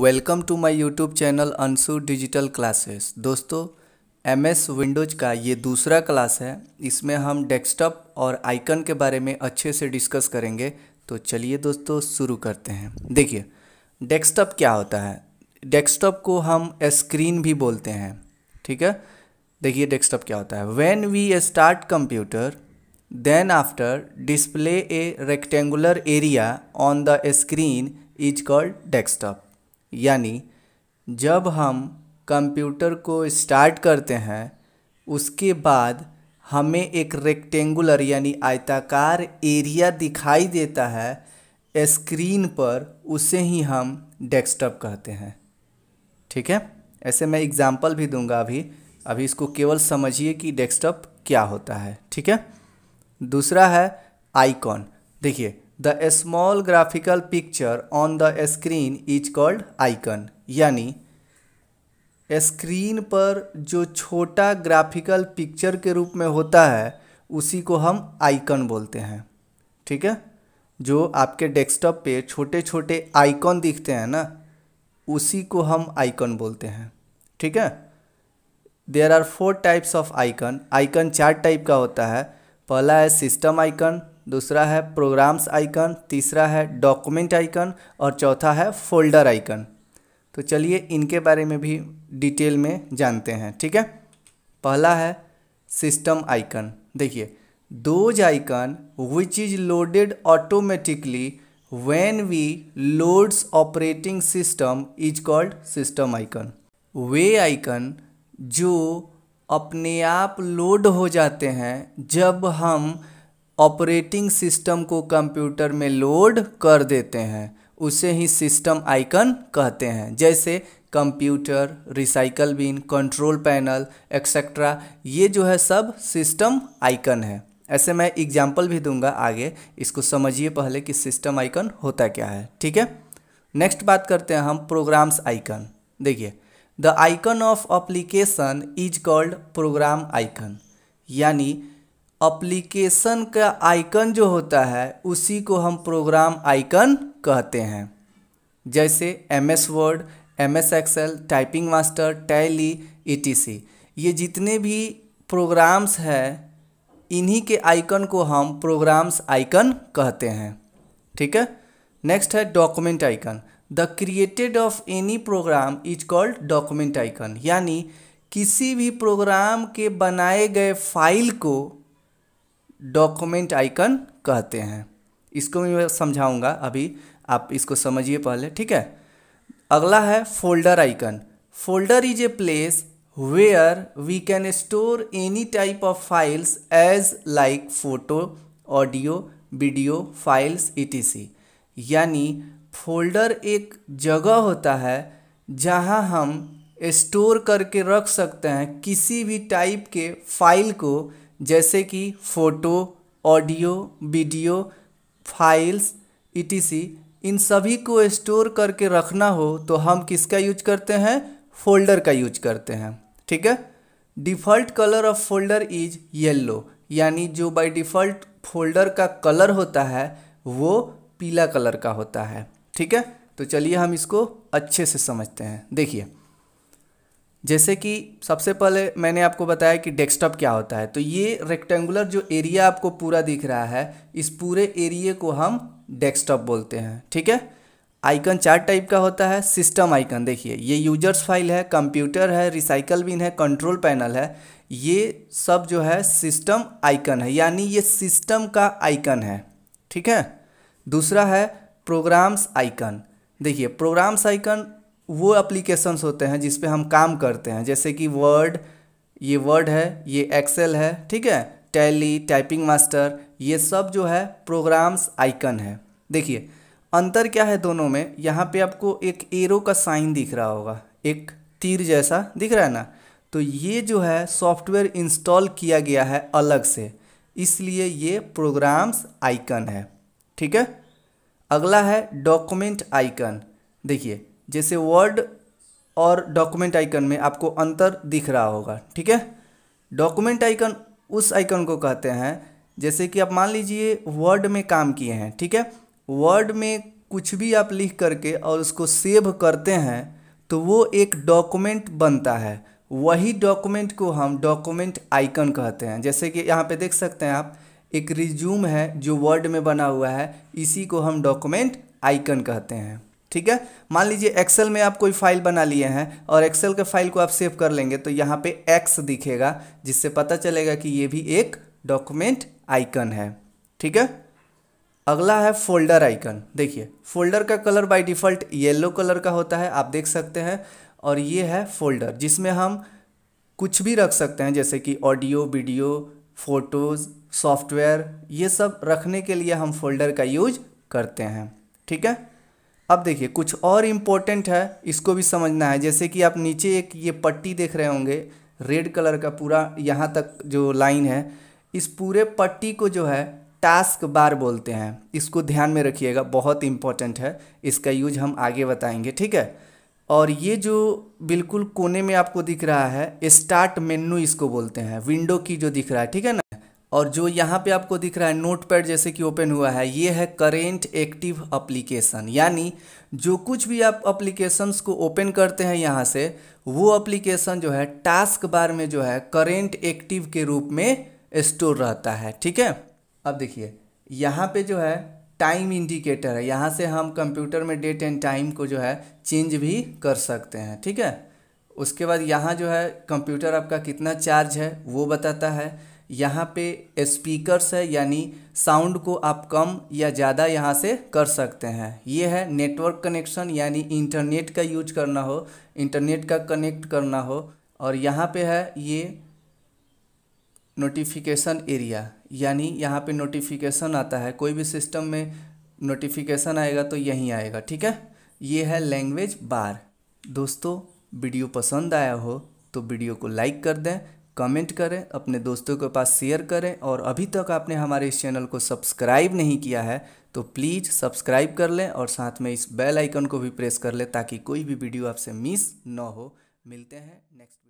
welcome to my YouTube channel Anshu digital classes दोस्तों M S windows का ये दूसरा क्लास है इसमें हम डेस्कटॉप और आइकन के बारे में अच्छे से डिस्कस करेंगे तो चलिए दोस्तों शुरू करते हैं देखिए डेस्कटॉप क्या होता है डेस्कटॉप को हम स्क्रीन भी बोलते हैं ठीक है देखिए डेस्कटॉप क्या होता है when we start computer then after display a rectangular area on the screen is called desktop यानी जब हम कंप्यूटर को स्टार्ट करते हैं उसके बाद हमें एक रेक्टेंगुलर यानी आयताकार एरिया दिखाई देता है स्क्रीन पर उसे ही हम डेस्कटॉप कहते हैं ठीक है ऐसे मैं एग्ज़ाम्पल भी दूंगा अभी अभी इसको केवल समझिए कि डेस्कटॉप क्या होता है ठीक है दूसरा है आइकॉन देखिए the small graphical picture on the screen is called icon यानी स्क्रीन पर जो छोटा ग्राफिकल पिक्चर के रूप में होता है उसी को हम आइकन बोलते हैं ठीक है जो आपके डेस्कटॉप पे छोटे छोटे आइकन दिखते हैं ना उसी को हम आइकन बोलते हैं ठीक है there are four types of icon icon चार टाइप का होता है पहला है सिस्टम आइकन दूसरा है प्रोग्राम्स आइकन तीसरा है डॉक्यूमेंट आइकन और चौथा है फोल्डर आइकन तो चलिए इनके बारे में भी डिटेल में जानते हैं ठीक है पहला है सिस्टम आइकन देखिए those icon which is loaded automatically when we loads operating system is called system icon वे आइकन जो अपने आप लोड हो जाते हैं जब हम ऑपरेटिंग सिस्टम को कंप्यूटर में लोड कर देते हैं उसे ही सिस्टम आइकन कहते हैं जैसे computer recycle bin control panel etcetera ये जो है सब सिस्टम आइकन है ऐसे मैं एग्जाम्पल भी दूंगा आगे इसको समझिए पहले कि सिस्टम आइकन होता क्या है ठीक है नेक्स्ट बात करते हैं हम प्रोग्राम्स आइकन देखिए the icon of application is called program icon यानी अप्लीकेशन का आइकन जो होता है उसी को हम प्रोग्राम आइकन कहते हैं जैसे M S word M S excel typing master tally ई ये जितने भी प्रोग्राम्स हैं इन्हीं के आइकन को हम प्रोग्राम्स आइकन कहते हैं ठीक है नेक्स्ट है document icon the created of any program is called document icon यानी किसी भी प्रोग्राम के बनाए गए फाइल को डॉक्यूमेंट आइकन कहते हैं इसको मैं समझाऊंगा अभी आप इसको समझिए पहले ठीक है अगला है folder icon folder is a place where we can store any type of files as like photo audio video files ई यानी फोल्डर एक जगह होता है जहां हम स्टोर करके रख सकते हैं किसी भी टाइप के फाइल को जैसे कि फ़ोटो ऑडियो वीडियो फाइल्स ई इन सभी को स्टोर करके रखना हो तो हम किसका यूज करते हैं फोल्डर का यूज करते हैं ठीक है default colour of folder is yellow यानी जो बाय डिफ़ॉल्ट फोल्डर का कलर होता है वो पीला कलर का होता है ठीक है तो चलिए हम इसको अच्छे से समझते हैं देखिए जैसे कि सबसे पहले मैंने आपको बताया कि डेस्कटॉप क्या होता है तो ये रेक्टेंगुलर जो एरिया आपको पूरा दिख रहा है इस पूरे एरिए को हम डेस्कटॉप बोलते हैं ठीक है आइकन चार टाइप का होता है सिस्टम आइकन देखिए ये यूजर्स फाइल है कंप्यूटर है रिसाइकल बिन है कंट्रोल पैनल है ये सब जो है सिस्टम आइकन है यानी ये सिस्टम का आइकन है ठीक है दूसरा है प्रोग्राम्स आइकन देखिए प्रोग्राम्स आइकन वो एप्लीकेशंस होते हैं जिस पे हम काम करते हैं जैसे कि वर्ड ये वर्ड है ये एक्सेल है ठीक है टैली टाइपिंग मास्टर ये सब जो है प्रोग्राम्स आइकन है देखिए अंतर क्या है दोनों में यहाँ पे आपको एक एरो का साइन दिख रहा होगा एक तीर जैसा दिख रहा है ना तो ये जो है सॉफ्टवेयर इंस्टॉल किया गया है अलग से इसलिए ये प्रोग्राम्स आइकन है ठीक है अगला है डॉक्यूमेंट आइकन देखिए जैसे वर्ड और डॉक्यूमेंट आइकन में आपको अंतर दिख रहा होगा ठीक है डॉक्यूमेंट आइकन उस आइकन को कहते हैं जैसे कि आप मान लीजिए वर्ड में काम किए हैं ठीक है वर्ड में कुछ भी आप लिख करके और उसको सेव करते हैं तो वो एक डॉक्यूमेंट बनता है वही डॉक्यूमेंट को हम डॉक्यूमेंट आइकन कहते हैं जैसे कि यहाँ पे देख सकते हैं आप एक रिज्यूम है जो वर्ड में बना हुआ है इसी को हम डॉक्यूमेंट आइकन कहते हैं ठीक है मान लीजिए एक्सेल में आप कोई फाइल बना लिए हैं और एक्सेल के फाइल को आप सेव कर लेंगे तो यहाँ पे एक्स दिखेगा जिससे पता चलेगा कि ये भी एक डॉक्यूमेंट आइकन है ठीक है अगला है फोल्डर आइकन देखिए फोल्डर का colour by default yellow colour का होता है आप देख सकते हैं और ये है फोल्डर जिसमें हम कुछ भी रख सकते हैं जैसे कि ऑडियो वीडियो फ़ोटोज़ सॉफ्टवेयर ये सब रखने के लिए हम फोल्डर का यूज करते हैं ठीक है अब देखिए कुछ और इम्पोर्टेंट है इसको भी समझना है जैसे कि आप नीचे एक ये पट्टी देख रहे होंगे रेड कलर का पूरा यहाँ तक जो लाइन है इस पूरे पट्टी को जो है टास्क बार बोलते हैं इसको ध्यान में रखिएगा बहुत इम्पोर्टेंट है इसका यूज हम आगे बताएंगे ठीक है और ये जो बिल्कुल कोने में आपको दिख रहा है स्टार्ट मेन्यू इसको बोलते हैं विंडो की जो दिख रहा है ठीक है ना और जो यहाँ पे आपको दिख रहा है नोटपैड जैसे कि ओपन हुआ है ये है करेंट एक्टिव अप्लीकेशन यानी जो कुछ भी आप अप्लीकेशंस को ओपन करते हैं यहाँ से वो अप्लीकेशन जो है टास्क बार में जो है करेंट एक्टिव के रूप में स्टोर रहता है ठीक है अब देखिए यहाँ पे जो है टाइम इंडिकेटर है यहाँ से हम कंप्यूटर में डेट एंड टाइम को जो है चेंज भी कर सकते हैं ठीक है उसके बाद यहाँ जो है कंप्यूटर आपका कितना चार्ज है वो बताता है यहाँ पे स्पीकर्स है यानी साउंड को आप कम या ज़्यादा यहाँ से कर सकते हैं ये है नेटवर्क कनेक्शन यानी इंटरनेट का यूज करना हो इंटरनेट का कनेक्ट करना हो और यहाँ पे है ये नोटिफिकेशन एरिया यानी यहाँ पे नोटिफिकेशन आता है कोई भी सिस्टम में नोटिफिकेशन आएगा तो यहीं आएगा ठीक है ये है लैंग्वेज बार दोस्तों वीडियो पसंद आया हो तो वीडियो को लाइक कर दें कमेंट करें अपने दोस्तों के पास शेयर करें और अभी तक आपने हमारे इस चैनल को सब्सक्राइब नहीं किया है तो प्लीज़ सब्सक्राइब कर लें और साथ में इस बेल आइकन को भी प्रेस कर लें ताकि कोई भी वीडियो आपसे मिस ना हो मिलते हैं नेक्स्ट